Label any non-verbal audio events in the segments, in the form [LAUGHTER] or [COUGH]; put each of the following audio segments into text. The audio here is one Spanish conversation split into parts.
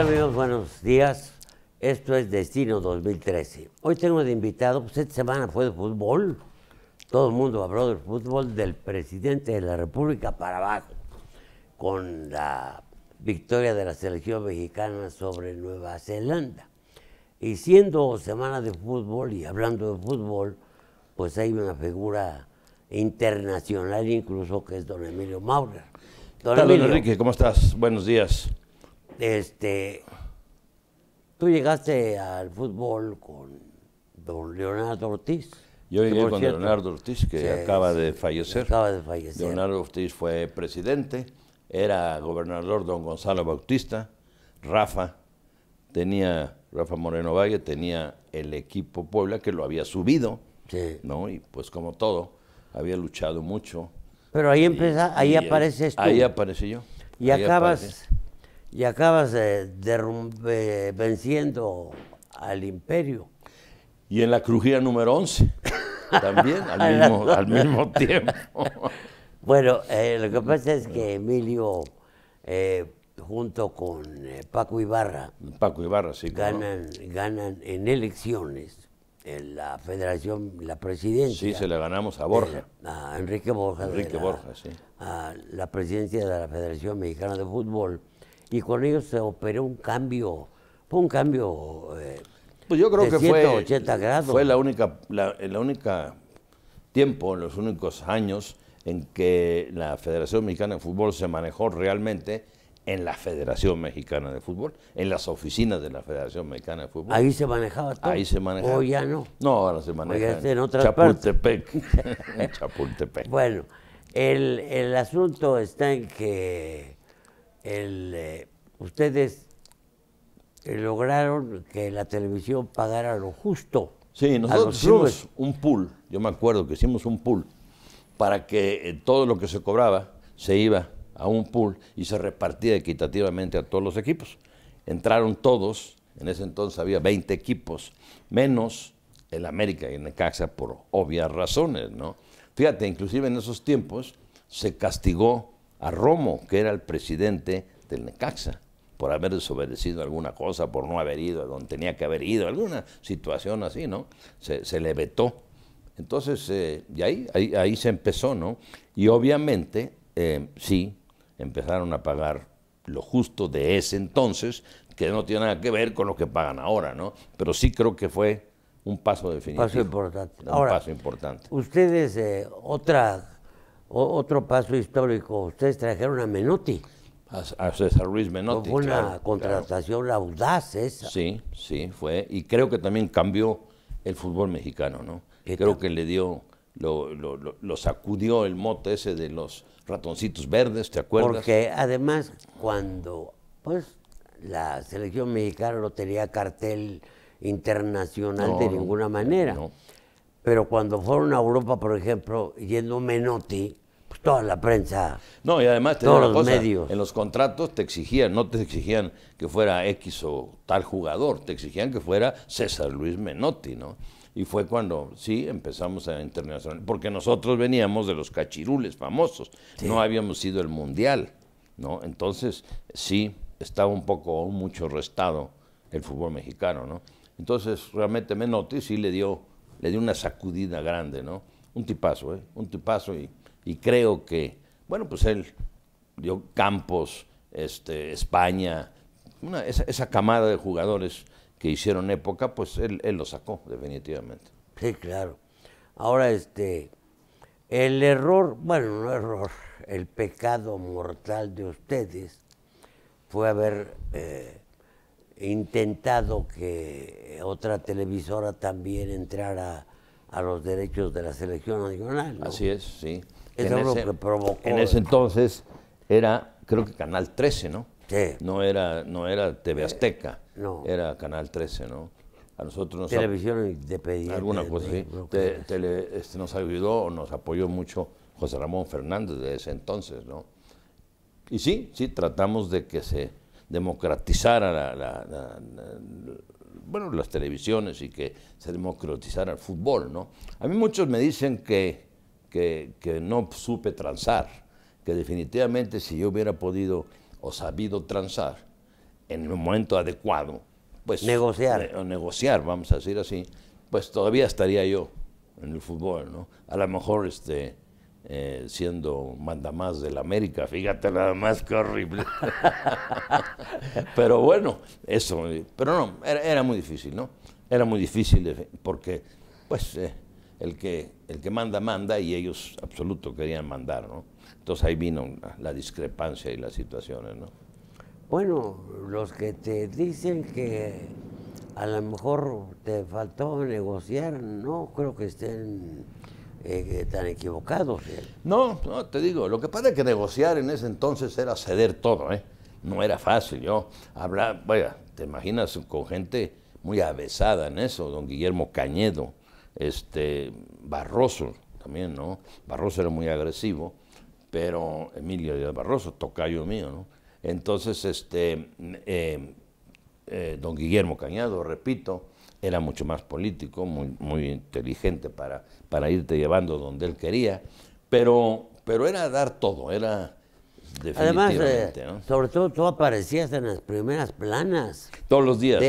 Hola amigos? Buenos días. Esto es Destino 2013. Hoy tengo de invitado, pues esta semana fue de fútbol. Todo el mundo habló del fútbol del presidente de la República para abajo, con la victoria de la selección mexicana sobre Nueva Zelanda. Y siendo semana de fútbol y hablando de fútbol, pues hay una figura internacional incluso que es don Emilio Maurer. Don, Emilio. Enrique, ¿cómo estás? Buenos días. Este, tú llegaste al fútbol con don Leonardo Ortiz. Yo llegué con Leonardo Ortiz, que acaba, de fallecer. acaba Leonardo Ortiz fue presidente, era gobernador don Gonzalo Bautista, Rafa, tenía, Rafa Moreno Valle tenía el equipo Puebla que lo había subido, ¿no? Y pues como todo, había luchado mucho. Pero ahí empieza, ahí aparece Ahí aparecí yo. Y acabas y acabas de, eh, venciendo al imperio. Y en la crujía número 11, también [LAUGHS] al mismo, tiempo. [LAUGHS] bueno, eh, lo que pasa es que Emilio, eh, junto con Paco Ibarra, Paco Ibarra sí, ganan, ganan en elecciones en la federación, la presidencia. Sí, se la ganamos a Borja. a Enrique Borja. Enrique Borja, sí. A la presidencia de la Federación Mexicana de Fútbol y con ellos se operó un cambio, fue un cambio eh, pues yo creo que 180 fue, grados. Fue la única, la, única tiempo, los únicos años en que la Federación Mexicana de Fútbol se manejó realmente en la Federación Mexicana de Fútbol, en las oficinas de la Federación Mexicana de Fútbol. Ahí se manejaba todo. Ahí se manejaba. O ya no. No, ahora se maneja [LAUGHS] [LAUGHS] en, Chapultepec. Chapultepec. Bueno, el asunto está en que el, eh, ustedes eh, lograron que la televisión pagara lo justo. Sí, nosotros hicimos un pool, yo me acuerdo que hicimos un pool para que eh, todo lo que se cobraba se iba a un pool y se repartía equitativamente a todos los equipos. Entraron todos, en ese entonces había 20 equipos, menos el América y el Caxa por obvias razones, ¿no? Fíjate, inclusive en esos tiempos se castigó a Romo, que era el presidente del Necaxa, por haber desobedecido alguna cosa, por no haber ido a donde tenía que haber ido, alguna situación así, ¿no? Se, le vetó. Entonces, eh, y ahí, ahí, se empezó, ¿no? Y obviamente, eh, sí, empezaron a pagar lo justo de ese entonces, que no tiene nada que ver con lo que pagan ahora, ¿no? Pero sí creo que fue un paso definitivo. Paso importante. Un paso importante. Ustedes, eh, otra otro paso histórico, ustedes trajeron a Menotti. A, César Ruiz Menotti. Fue una contratación audaz esa. Sí, sí, fue. Y creo que también cambió el fútbol mexicano, ¿no? Creo que le dio, lo, sacudió el mote ese de los ratoncitos verdes, ¿te acuerdas? Porque además cuando, pues, la selección mexicana no tenía cartel internacional de ninguna manera. No pero cuando fueron a Europa, por ejemplo, yendo Menotti, pues toda la prensa. No, y además te los medios. En los contratos te exigían, no te exigían que fuera X o tal jugador, te exigían que fuera César Luis Menotti, ¿no? Y fue cuando sí empezamos a internacional, porque nosotros veníamos de los cachirules famosos, no habíamos sido el mundial, ¿no? Entonces, sí, estaba un poco, mucho restado el fútbol mexicano, ¿no? Entonces, realmente Menotti sí le dio le dio una sacudida grande, ¿no? Un tipazo, ¿eh? Un tipazo y, creo que, bueno, pues él dio Campos, este, España, esa, camada de jugadores que hicieron época, pues él, lo sacó definitivamente. Sí, claro. Ahora, este, el error, bueno, no error, el pecado mortal de ustedes fue haber eh, he intentado que otra televisora también entrara a los derechos de la selección nacional. Así es, sí. Es lo que provocó. En ese entonces era, creo que Canal 13, ¿no? Sí. No era, no era TV eh, Azteca, no. era Canal 13, ¿no? A nosotros nos Televisión independiente. Alguna cosa, sí. Este, nos ayudó, nos apoyó mucho José Ramón Fernández de ese entonces, ¿no? Y sí, sí, tratamos de que se democratizar a las televisiones y que se democratizara el fútbol. ¿no? A mí muchos me dicen que, que, no supe transar, que definitivamente si yo hubiera podido o sabido transar en el momento adecuado, pues... Negociar. Eh, negociar, vamos a decir así, pues todavía estaría yo en el fútbol, ¿no? A lo mejor este, eh, siendo más del América. Fíjate nada más que horrible. [LAUGHS] pero bueno, eso. Pero no, era, muy difícil, ¿no? Era muy difícil porque, pues, eh, el, que, el que manda, manda y ellos absoluto querían mandar, ¿no? Entonces ahí vino la discrepancia y las situaciones, ¿no? Bueno, los que te dicen que a lo mejor te faltó negociar, no creo que estén eh, eh, tan equivocados. No, no, te digo, lo que pasa es que negociar en ese entonces era ceder todo, ¿eh? No era fácil, yo hablar, vaya, te imaginas con gente muy avesada en eso, don Guillermo Cañedo, este, Barroso también, ¿no? Barroso era muy agresivo, pero Emilio Díaz Barroso, tocayo mío, ¿no? Entonces, este, eh, don Guillermo Cañedo, repito, era mucho más político, muy, muy inteligente para, para irte llevando donde él quería, pero, pero era dar todo, era eh, definitivamente. Además, sobre todo tú aparecías en las primeras planas. Todos los días.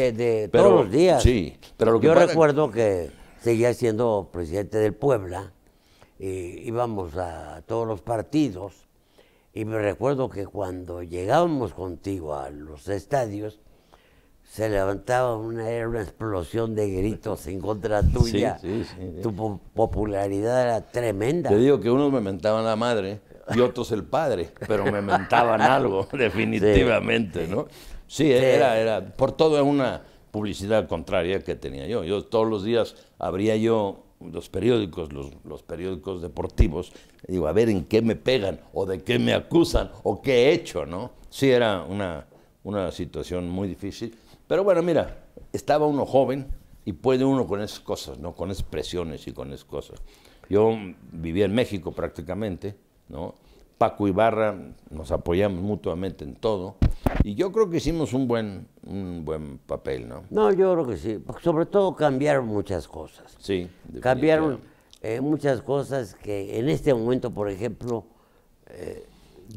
todos los días. Sí, pero lo que Yo recuerdo que seguía siendo presidente del Puebla, y íbamos a todos los partidos, y me recuerdo que cuando llegábamos contigo a los estadios, se levantaba una, explosión de gritos en contra tuya. tu popularidad era tremenda. Te digo que unos me mentaban la madre y otros el padre, pero me mentaban [LAUGHS] algo, definitivamente, ¿no? Sí, era, era, por todo una publicidad contraria que tenía yo. Yo todos los días abría yo los periódicos, los, los, periódicos deportivos, digo, a ver en qué me pegan, o de qué me acusan, o qué he hecho, ¿no? Sí, era una, una situación muy difícil pero bueno, mira, estaba uno joven y puede uno con esas cosas, ¿no? Con esas presiones y con esas cosas. Yo vivía en México prácticamente, ¿no? Paco Ibarra nos apoyamos mutuamente en todo y yo creo que hicimos un buen, un buen papel, ¿no? No, yo creo que sí. Sobre todo cambiaron muchas cosas. Sí. Cambiaron eh, muchas cosas que en este momento, por ejemplo, eh,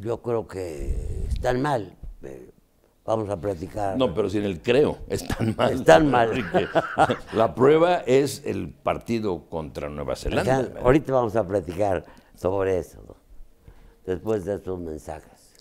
yo creo que están mal. Eh, vamos a platicar. No, pero sin el creo, están [LAUGHS] mal. Están mal. La prueba es el partido contra Nueva Zelanda. ahorita vamos a platicar sobre eso, después de estos mensajes.